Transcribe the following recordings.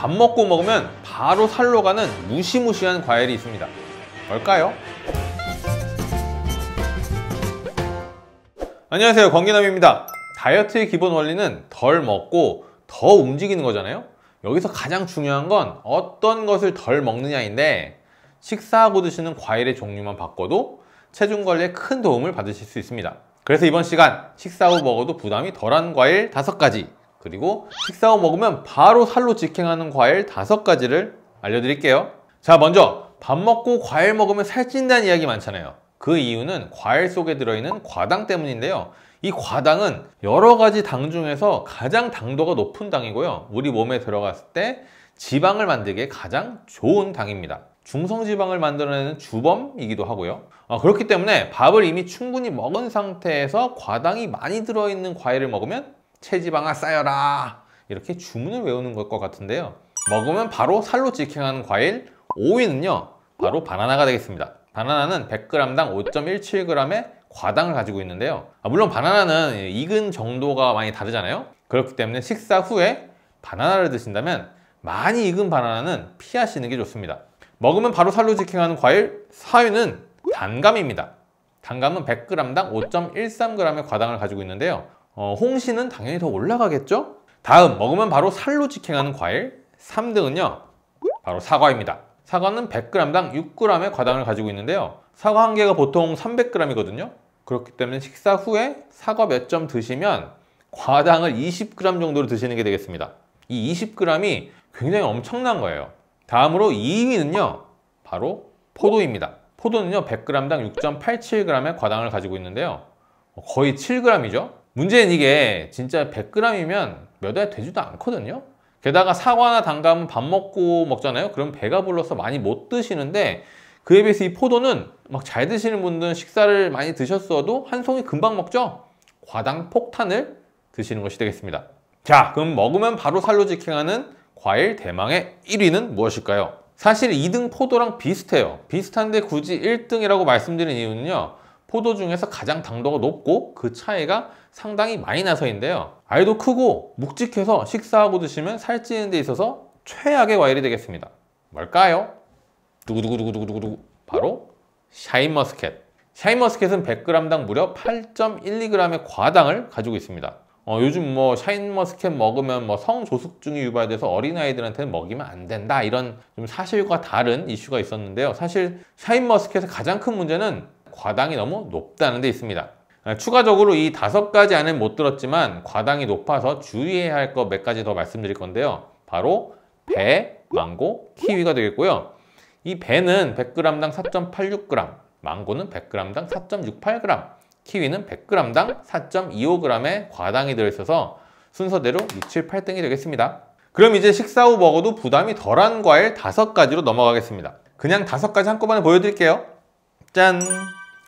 밥 먹고 먹으면 바로 살로 가는 무시무시한 과일이 있습니다. 뭘까요? 안녕하세요. 권기남입니다. 다이어트의 기본 원리는 덜 먹고 더 움직이는 거잖아요. 여기서 가장 중요한 건 어떤 것을 덜 먹느냐인데 식사하고 드시는 과일의 종류만 바꿔도 체중 관리에 큰 도움을 받으실 수 있습니다. 그래서 이번 시간 식사 후 먹어도 부담이 덜한 과일 5가지 그리고 식사 후 먹으면 바로 살로 직행하는 과일 다섯 가지를 알려드릴게요 자 먼저 밥 먹고 과일 먹으면 살찐다는 이야기 많잖아요 그 이유는 과일 속에 들어있는 과당 때문인데요 이 과당은 여러 가지 당 중에서 가장 당도가 높은 당이고요 우리 몸에 들어갔을 때 지방을 만들기에 가장 좋은 당입니다 중성지방을 만들어내는 주범이기도 하고요 어, 그렇기 때문에 밥을 이미 충분히 먹은 상태에서 과당이 많이 들어있는 과일을 먹으면 체지방아 쌓여라 이렇게 주문을 외우는 것과 같은데요 먹으면 바로 살로 직행하는 과일 5위는요 바로 바나나가 되겠습니다 바나나는 100g당 5.17g의 과당을 가지고 있는데요 아, 물론 바나나는 익은 정도가 많이 다르잖아요 그렇기 때문에 식사 후에 바나나를 드신다면 많이 익은 바나나는 피하시는 게 좋습니다 먹으면 바로 살로 직행하는 과일 4위는 단감입니다 단감은 100g당 5.13g의 과당을 가지고 있는데요 어, 홍시는 당연히 더 올라가겠죠? 다음 먹으면 바로 살로 직행하는 과일 3등은요 바로 사과입니다 사과는 100g당 6g의 과당을 가지고 있는데요 사과 한 개가 보통 300g이거든요 그렇기 때문에 식사 후에 사과 몇 점 드시면 과당을 20g 정도로 드시는 게 되겠습니다 이 20g이 굉장히 엄청난 거예요 다음으로 2위는요 바로 포도입니다 포도는요 100g당 6.87g의 과당을 가지고 있는데요 거의 7g이죠 문제는 이게 진짜 100g이면 몇알 되지도 않거든요 게다가 사과나 단감은 밥 먹고 먹잖아요 그럼 배가 불러서 많이 못 드시는데 그에 비해서 이 포도는 막 잘 드시는 분들은 식사를 많이 드셨어도 한 송이 금방 먹죠 과당 폭탄을 드시는 것이 되겠습니다 자 그럼 먹으면 바로 살로 지킹하는 과일 대망의 1위는 무엇일까요? 사실 2등 포도랑 비슷해요 비슷한데 굳이 1등이라고 말씀드린 이유는요 포도 중에서 가장 당도가 높고 그 차이가 상당히 많이 나서인데요 알도 크고 묵직해서 식사하고 드시면 살찌는 데 있어서 최악의 과일이 되겠습니다 뭘까요? 두구두구두구두구두구 바로 샤인머스켓 샤인머스켓은 100g당 무려 8.12g의 과당을 가지고 있습니다 어, 요즘 뭐 샤인머스켓 먹으면 뭐 성조숙증이 유발돼서 어린아이들한테는 먹이면 안 된다 이런 좀 사실과 다른 이슈가 있었는데요 사실 샤인머스켓의 가장 큰 문제는 과당이 너무 높다는 데 있습니다 아, 추가적으로 이 다섯 가지 안에 못 들었지만 과당이 높아서 주의해야 할 것 몇 가지 더 말씀드릴 건데요. 바로 배, 망고, 키위가 되겠고요. 이 배는 100g당 4.86g, 망고는 100g당 4.68g, 키위는 100g당 4.25g의 과당이 들어있어서 순서대로 6, 7, 8등이 되겠습니다. 그럼 이제 식사 후 먹어도 부담이 덜한 과일 5가지로 넘어가겠습니다. 그냥 5가지 한꺼번에 보여드릴게요. 짠!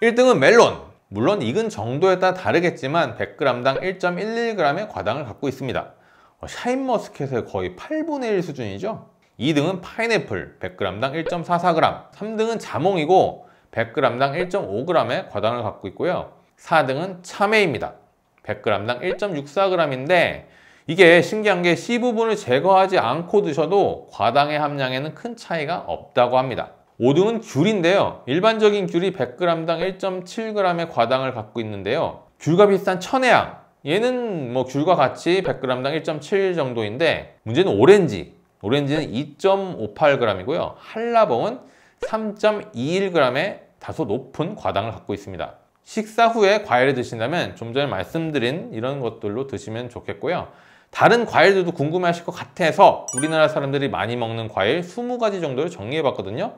1등은 멜론! 물론 익은 정도에 따라 다르겠지만 100g당 1.11g의 과당을 갖고 있습니다. 어, 샤인머스켓의 거의 8분의 1 수준이죠. 2등은 파인애플 100g당 1.44g, 3등은 자몽이고 100g당 1.5g의 과당을 갖고 있고요. 4등은 참외입니다. 100g당 1.64g인데 이게 신기한 게 C 부분을 제거하지 않고 드셔도 과당의 함량에는 큰 차이가 없다고 합니다. 5등은 귤인데요. 일반적인 귤이 100g당 1.7g의 과당을 갖고 있는데요. 귤과 비슷한 천혜향. 얘는 뭐 귤과 같이 100g당 1.7 정도인데 문제는 오렌지. 오렌지는 2.58g이고요. 한라봉은 3.21g의 다소 높은 과당을 갖고 있습니다. 식사 후에 과일을 드신다면 좀 전에 말씀드린 이런 것들로 드시면 좋겠고요. 다른 과일들도 궁금해하실 것 같아서 우리나라 사람들이 많이 먹는 과일 20가지 정도를 정리해봤거든요.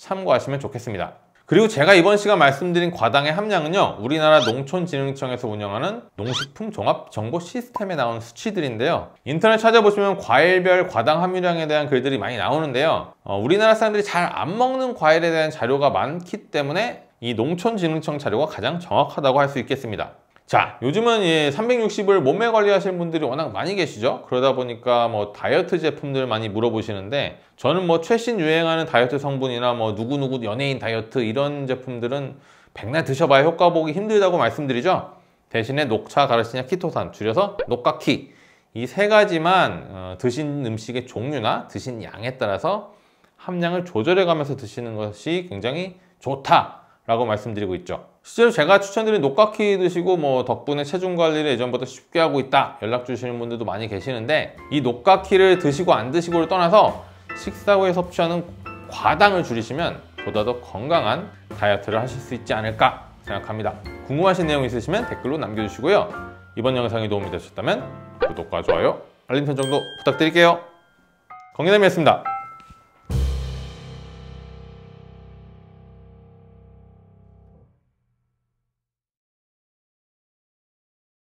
참고하시면 좋겠습니다. 그리고 제가 이번 시간 말씀드린 과당의 함량은요 우리나라 농촌진흥청에서 운영하는 농식품 종합 정보 시스템에 나온 수치들인데요 인터넷 찾아보시면 과일별 과당 함유량에 대한 글들이 많이 나오는데요 어, 우리나라 사람들이 잘 안 먹는 과일에 대한 자료가 많기 때문에 이 농촌진흥청 자료가 가장 정확하다고 할 수 있겠습니다 자 요즘은 예, 360을 몸매 관리하시는 분들이 워낙 많이 계시죠 그러다 보니까 뭐 다이어트 제품들 많이 물어보시는데 저는 뭐 최신 유행하는 다이어트 성분이나 뭐 누구누구 연예인 다이어트 이런 제품들은 백날 드셔봐야 효과 보기 힘들다고 말씀드리죠 대신에 녹차 가르시냐 키토산 줄여서 녹각키 이 세 가지만 어, 드신 음식의 종류나 드신 양에 따라서 함량을 조절해 가면서 드시는 것이 굉장히 좋다 라고 말씀드리고 있죠 실제로 제가 추천드린 녹각키 드시고 뭐 덕분에 체중 관리를 예전보다 쉽게 하고 있다 연락 주시는 분들도 많이 계시는데 이 녹각키를 드시고 안 드시고를 떠나서 식사 후에 섭취하는 과당을 줄이시면 보다 더 건강한 다이어트를 하실 수 있지 않을까 생각합니다 궁금하신 내용 있으시면 댓글로 남겨주시고요 이번 영상이 도움이 되셨다면 구독과 좋아요 알림 설정도 부탁드릴게요 건강남이었습니다